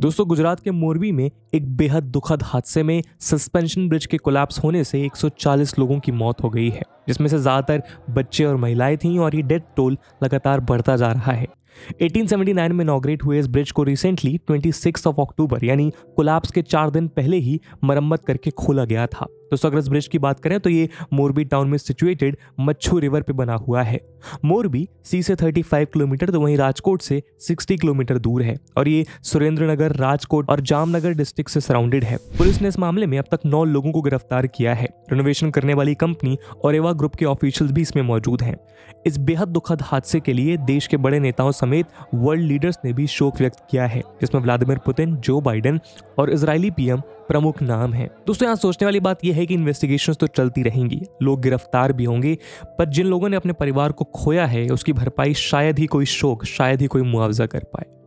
दोस्तों गुजरात के मोरबी में एक बेहद दुखद हादसे में सस्पेंशन ब्रिज के कोलैप्स होने से 140 लोगों की मौत हो गई है जिसमें से ज़्यादातर बच्चे और महिलाएं थीं और ये डेथ टोल लगातार बढ़ता जा रहा है 1879 में इनाग्रेट हुए इस ब्रिज को रिसेंटली 26 ऑफ अक्टूबर यानी कोलैप्स के चार दिन पहले ही मरम्मत करके खोला गया था तो अगर इस ब्रिज की बात करें तो ये मोरबी टाउन में सिचुएटेड मच्छू रिवर पे बना हुआ है मोरबी सी से 35 किलोमीटर तो वहीं राजकोट से 60 किलोमीटर दूर है और ये सुरेंद्रनगर राजकोट और जामनगर डिस्ट्रिक्ट से सराउंडेड है पुलिस ने इस मामले में अब तक नौ लोगों को गिरफ्तार किया है रिनोवेशन करने वाली कंपनी और एवा ग्रुप के ऑफिशियल्स भी इसमें मौजूद हैं इस बेहद दुखद हादसे के लिए देश के बड़े नेताओं समेत वर्ल्ड लीडर्स ने भी शोक व्यक्त किया है जिसमें व्लादिमीर पुतिन जो बाइडेन और इसराइली पीएम प्रमुख नाम है दोस्तों यहाँ सोचने वाली बात यह है कि इन्वेस्टिगेशन तो चलती रहेंगी लोग गिरफ्तार भी होंगे पर जिन लोगों ने अपने परिवार को खोया है उसकी भरपाई शायद ही कोई शोक शायद ही कोई मुआवजा कर पाए